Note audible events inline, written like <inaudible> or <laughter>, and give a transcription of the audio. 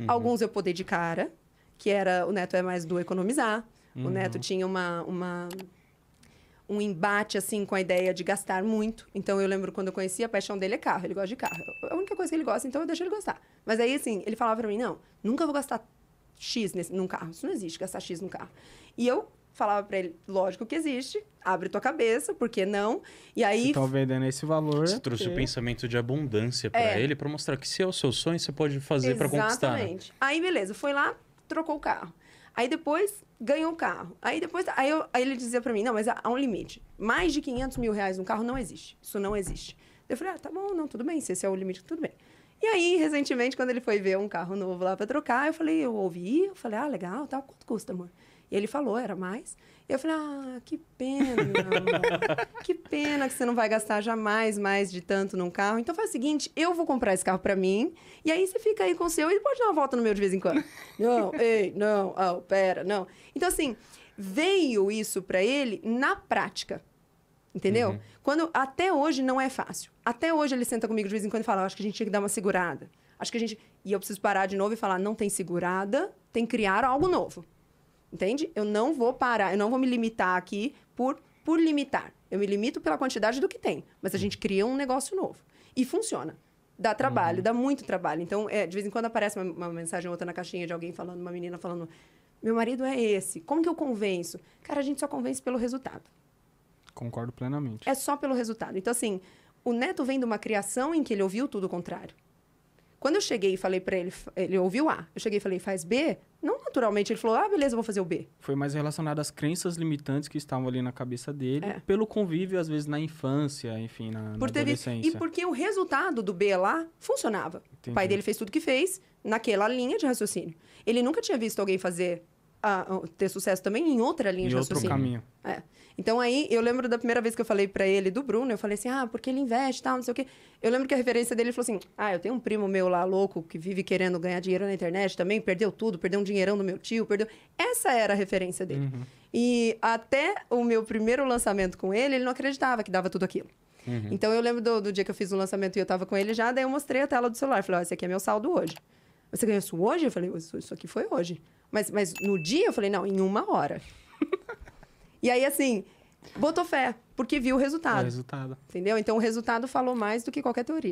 Uhum. Alguns eu podei de cara, que era o neto é mais do economizar. Uhum. O neto tinha uma, uma um embate assim com a ideia de gastar muito. Então eu lembro quando eu conheci a paixão dele é carro, ele gosta de carro. É a única coisa que ele gosta, então eu deixo ele gostar. Mas aí assim, ele falava para mim: "Não, nunca vou gastar X nesse, num carro. Isso não existe gastar X num carro". E eu falava para ele, lógico que existe, abre tua cabeça, por que não? E aí. Você tá vendendo esse valor. Você trouxe que... o pensamento de abundância para é. ele, para mostrar que se é o seu sonho, você pode fazer para conquistar. Né? Exatamente. Aí, beleza, foi lá, trocou o carro. Aí depois ganhou o carro. Aí depois. Aí, eu, aí ele dizia para mim: não, mas há um limite. Mais de 500 mil reais num carro não existe. Isso não existe. Eu falei: ah, tá bom, não, tudo bem. Se esse é o limite, tudo bem. E aí, recentemente, quando ele foi ver um carro novo lá para trocar, eu falei: eu ouvi, eu falei: ah, legal, tal. Quanto custa, amor? E ele falou, era mais. E eu falei, ah, que pena, que pena que você não vai gastar jamais mais de tanto num carro. Então faz o seguinte, eu vou comprar esse carro para mim, e aí você fica aí com o seu e pode dar uma volta no meu de vez em quando. <laughs> não, ei, não, oh, pera, não. Então, assim, veio isso para ele na prática. Entendeu? Uhum. Quando até hoje não é fácil. Até hoje ele senta comigo de vez em quando e fala: oh, acho que a gente tinha que dar uma segurada. Acho que a gente. E eu preciso parar de novo e falar: não tem segurada, tem que criar algo novo. Entende? Eu não vou parar, eu não vou me limitar aqui por, por limitar. Eu me limito pela quantidade do que tem. Mas a gente cria um negócio novo. E funciona. Dá trabalho, uhum. dá muito trabalho. Então, é, de vez em quando aparece uma, uma mensagem ou outra na caixinha de alguém falando, uma menina falando: Meu marido é esse, como que eu convenço? Cara, a gente só convence pelo resultado. Concordo plenamente. É só pelo resultado. Então, assim, o neto vem de uma criação em que ele ouviu tudo o contrário. Quando eu cheguei e falei para ele, ele ouviu A, eu cheguei e falei, faz B, não naturalmente ele falou: ah, beleza, vou fazer o B. Foi mais relacionado às crenças limitantes que estavam ali na cabeça dele, é. pelo convívio, às vezes, na infância, enfim, na, Por na ter... adolescência. E porque o resultado do B lá funcionava. Entendi. O pai dele fez tudo que fez naquela linha de raciocínio. Ele nunca tinha visto alguém fazer a ter sucesso também em outra linha em de raciocínio. outro caminho. É. Então aí, eu lembro da primeira vez que eu falei para ele do Bruno, eu falei assim, ah, porque ele investe e tal, não sei o quê. Eu lembro que a referência dele falou assim, ah, eu tenho um primo meu lá, louco, que vive querendo ganhar dinheiro na internet também, perdeu tudo, perdeu um dinheirão do meu tio, perdeu... Essa era a referência dele. Uhum. E até o meu primeiro lançamento com ele, ele não acreditava que dava tudo aquilo. Uhum. Então eu lembro do, do, dia que eu fiz o lançamento e eu tava com ele já, daí eu mostrei a tela do celular. Falei, ó, oh, esse aqui é meu saldo hoje. Você ganhou isso hoje? Eu falei, isso aqui foi hoje. Mas, mas no dia eu falei, não, em uma hora. <laughs> e aí, assim, botou fé, porque viu o resultado. o resultado. Entendeu? Então o resultado falou mais do que qualquer teoria.